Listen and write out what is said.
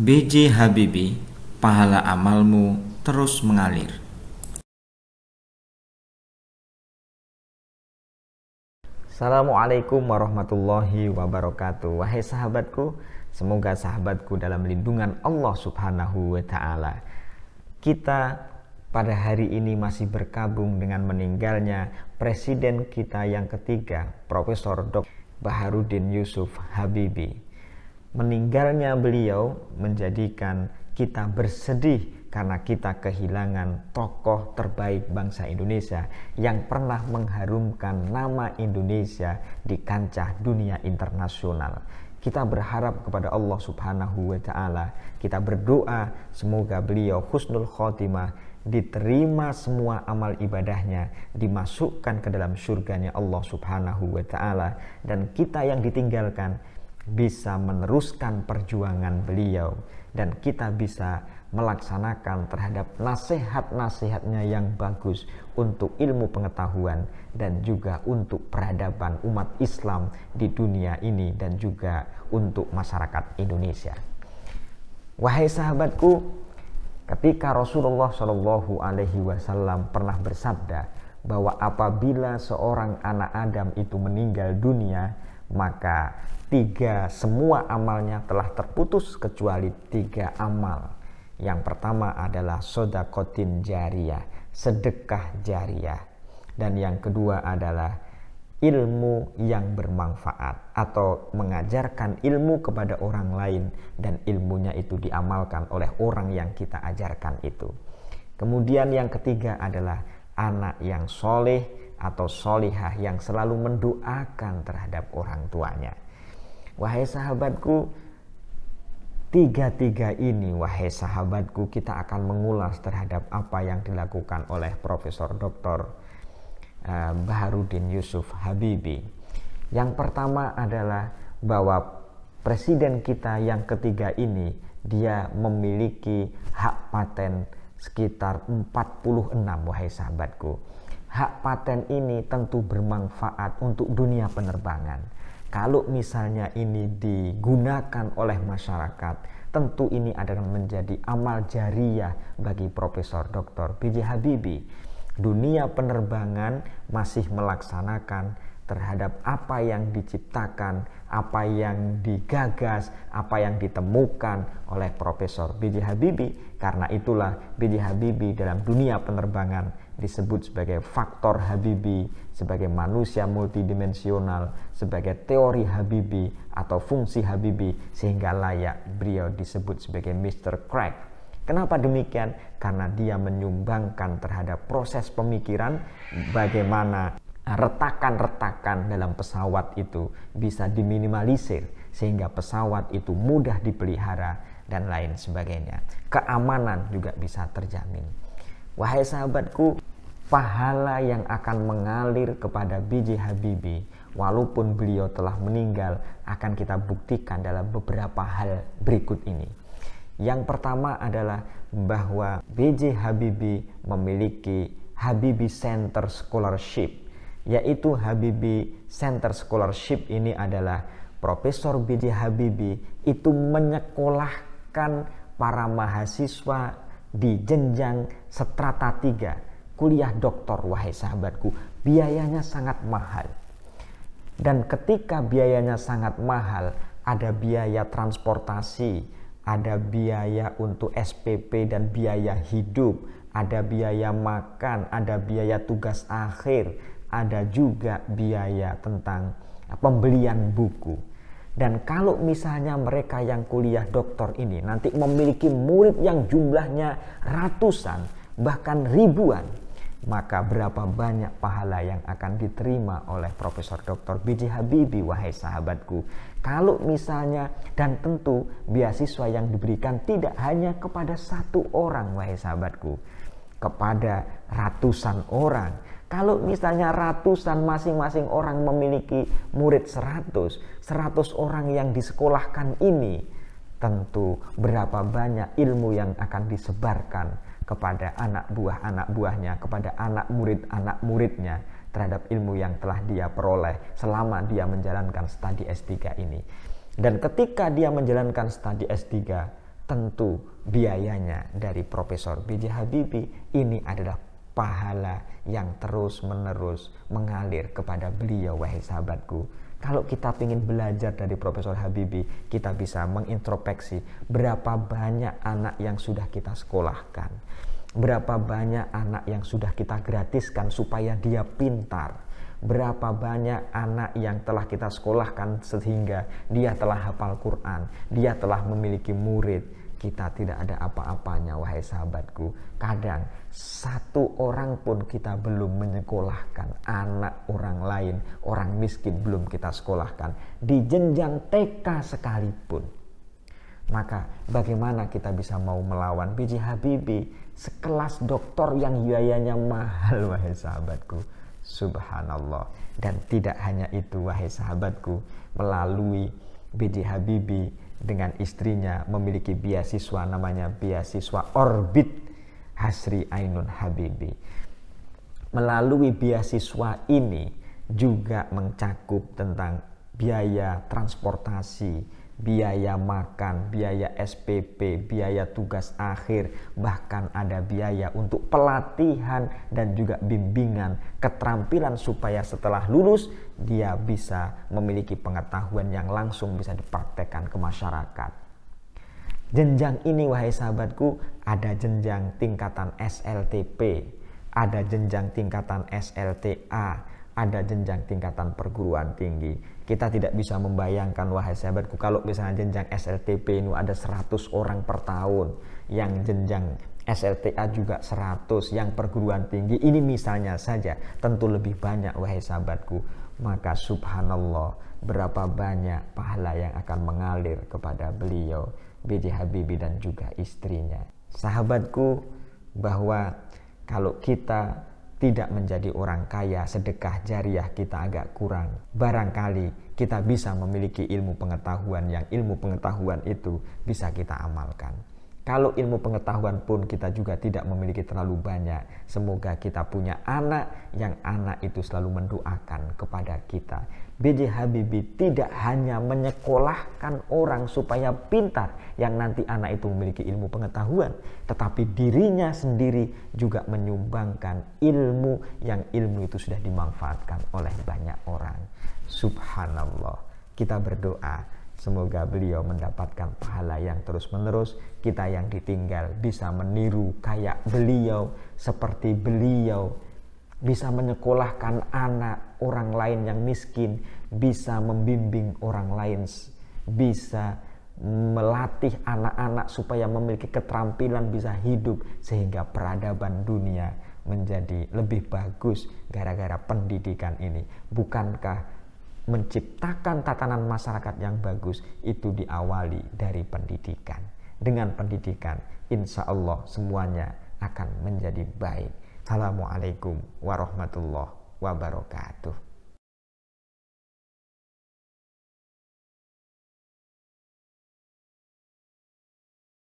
BJ Habibie, pahala amalmu terus mengalir. Assalamualaikum warahmatullahi wabarakatuh. Wahai sahabatku, semoga sahabatku dalam lindungan Allah Subhanahu wa taala. Kita pada hari ini masih berkabung dengan meninggalnya presiden kita yang ketiga, Profesor Dr. Baharudin Yusuf Habibie meninggalnya beliau menjadikan kita bersedih karena kita kehilangan tokoh terbaik bangsa Indonesia yang pernah mengharumkan nama Indonesia di kancah dunia internasional kita berharap kepada Allah Subhanahu wa taala. Kita berdoa semoga beliau husnul khotimah, diterima semua amal ibadahnya, dimasukkan ke dalam surganya Allah Subhanahu wa taala dan kita yang ditinggalkan bisa meneruskan perjuangan beliau dan kita bisa melaksanakan terhadap nasihat-nasihatnya yang bagus untuk ilmu pengetahuan dan juga untuk peradaban umat Islam di dunia ini dan juga untuk masyarakat Indonesia. Wahai sahabatku, ketika Rasulullah Shallallahu alaihi wasallam pernah bersabda bahwa apabila seorang anak Adam itu meninggal dunia, maka tiga semua amalnya telah terputus kecuali tiga amal. Yang pertama adalah sodakotin jariah, sedekah jariah. Dan yang kedua adalah ilmu yang bermanfaat atau mengajarkan ilmu kepada orang lain dan ilmunya itu diamalkan oleh orang yang kita ajarkan itu. Kemudian yang ketiga adalah anak yang soleh atau solihah yang selalu mendoakan terhadap orang tuanya. Wahai sahabatku, tiga-tiga ini wahai sahabatku kita akan mengulas terhadap apa yang dilakukan oleh Profesor Dr. Eh, Baharudin Yusuf Habibi. Yang pertama adalah bahwa presiden kita yang ketiga ini dia memiliki hak paten sekitar 46 wahai sahabatku hak paten ini tentu bermanfaat untuk dunia penerbangan. Kalau misalnya ini digunakan oleh masyarakat, tentu ini adalah menjadi amal jariah bagi Profesor Dr. B.J. Habibie dunia penerbangan masih melaksanakan terhadap apa yang diciptakan, apa yang digagas, apa yang ditemukan oleh Profesor B.J. Habibie. Karena itulah B.J. Habibie dalam dunia penerbangan disebut sebagai faktor Habibie, sebagai manusia multidimensional, sebagai teori Habibie atau fungsi Habibie sehingga layak beliau disebut sebagai Mr. Crack. Kenapa demikian? Karena dia menyumbangkan terhadap proses pemikiran bagaimana retakan-retakan dalam pesawat itu bisa diminimalisir sehingga pesawat itu mudah dipelihara dan lain sebagainya. Keamanan juga bisa terjamin. Wahai sahabatku, pahala yang akan mengalir kepada BJ Habibie walaupun beliau telah meninggal akan kita buktikan dalam beberapa hal berikut ini. Yang pertama adalah bahwa BJ Habibie memiliki Habibie Center Scholarship yaitu Habibie Center Scholarship ini adalah Profesor BJ Habibie itu menyekolahkan para mahasiswa di jenjang strata 3 kuliah doktor wahai sahabatku biayanya sangat mahal dan ketika biayanya sangat mahal ada biaya transportasi ada biaya untuk SPP dan biaya hidup, ada biaya makan, ada biaya tugas akhir, ada juga biaya tentang eh, pembelian buku. Dan kalau misalnya mereka yang kuliah doktor ini nanti memiliki murid yang jumlahnya ratusan, bahkan ribuan, maka berapa banyak pahala yang akan diterima oleh Profesor Dr. B.J. Habibie wahai sahabatku kalau misalnya dan tentu beasiswa yang diberikan tidak hanya kepada satu orang wahai sahabatku kepada ratusan orang kalau misalnya ratusan masing-masing orang memiliki murid seratus, 100 orang yang disekolahkan ini tentu berapa banyak ilmu yang akan disebarkan kepada anak buah-anak buahnya, kepada anak murid-anak muridnya terhadap ilmu yang telah dia peroleh selama dia menjalankan studi S3 ini. Dan ketika dia menjalankan studi S3, tentu biayanya dari Profesor B.J. Habibie ini adalah pahala yang terus-menerus mengalir kepada beliau, wahai sahabatku kalau kita ingin belajar dari Profesor Habibi, kita bisa mengintrospeksi berapa banyak anak yang sudah kita sekolahkan, berapa banyak anak yang sudah kita gratiskan supaya dia pintar, berapa banyak anak yang telah kita sekolahkan sehingga dia telah hafal Quran, dia telah memiliki murid, kita tidak ada apa-apanya wahai sahabatku kadang satu orang pun kita belum menyekolahkan anak orang lain orang miskin belum kita sekolahkan di jenjang TK sekalipun maka bagaimana kita bisa mau melawan biji Habibi sekelas dokter yang biayanya mahal wahai sahabatku subhanallah dan tidak hanya itu wahai sahabatku melalui BJ Habibie dengan istrinya memiliki beasiswa namanya beasiswa Orbit Hasri Ainun Habibi. Melalui beasiswa ini juga mencakup tentang biaya transportasi, biaya makan, biaya SPP, biaya tugas akhir, bahkan ada biaya untuk pelatihan dan juga bimbingan keterampilan supaya setelah lulus dia bisa memiliki pengetahuan yang langsung bisa dipraktekkan ke masyarakat. Jenjang ini wahai sahabatku ada jenjang tingkatan SLTP, ada jenjang tingkatan SLTA, ada jenjang tingkatan perguruan tinggi. Kita tidak bisa membayangkan wahai sahabatku kalau misalnya jenjang SLTP ini ada 100 orang per tahun yang jenjang SLTA juga 100 yang perguruan tinggi ini misalnya saja tentu lebih banyak wahai sahabatku maka subhanallah berapa banyak pahala yang akan mengalir kepada beliau B.J. Habibie dan juga istrinya sahabatku bahwa kalau kita tidak menjadi orang kaya, sedekah jariah kita agak kurang. Barangkali kita bisa memiliki ilmu pengetahuan yang ilmu pengetahuan itu bisa kita amalkan. Kalau ilmu pengetahuan pun kita juga tidak memiliki terlalu banyak. Semoga kita punya anak yang anak itu selalu mendoakan kepada kita. BJ Habibie tidak hanya menyekolahkan orang supaya pintar yang nanti anak itu memiliki ilmu pengetahuan, tetapi dirinya sendiri juga menyumbangkan ilmu yang ilmu itu sudah dimanfaatkan oleh banyak orang. Subhanallah. Kita berdoa Semoga beliau mendapatkan pahala yang terus-menerus. Kita yang ditinggal bisa meniru kayak beliau, seperti beliau, bisa menyekolahkan anak orang lain yang miskin, bisa membimbing orang lain, bisa melatih anak-anak supaya memiliki keterampilan bisa hidup sehingga peradaban dunia menjadi lebih bagus gara-gara pendidikan ini. Bukankah menciptakan tatanan masyarakat yang bagus itu diawali dari pendidikan. Dengan pendidikan, insya Allah semuanya akan menjadi baik. Assalamualaikum warahmatullahi wabarakatuh.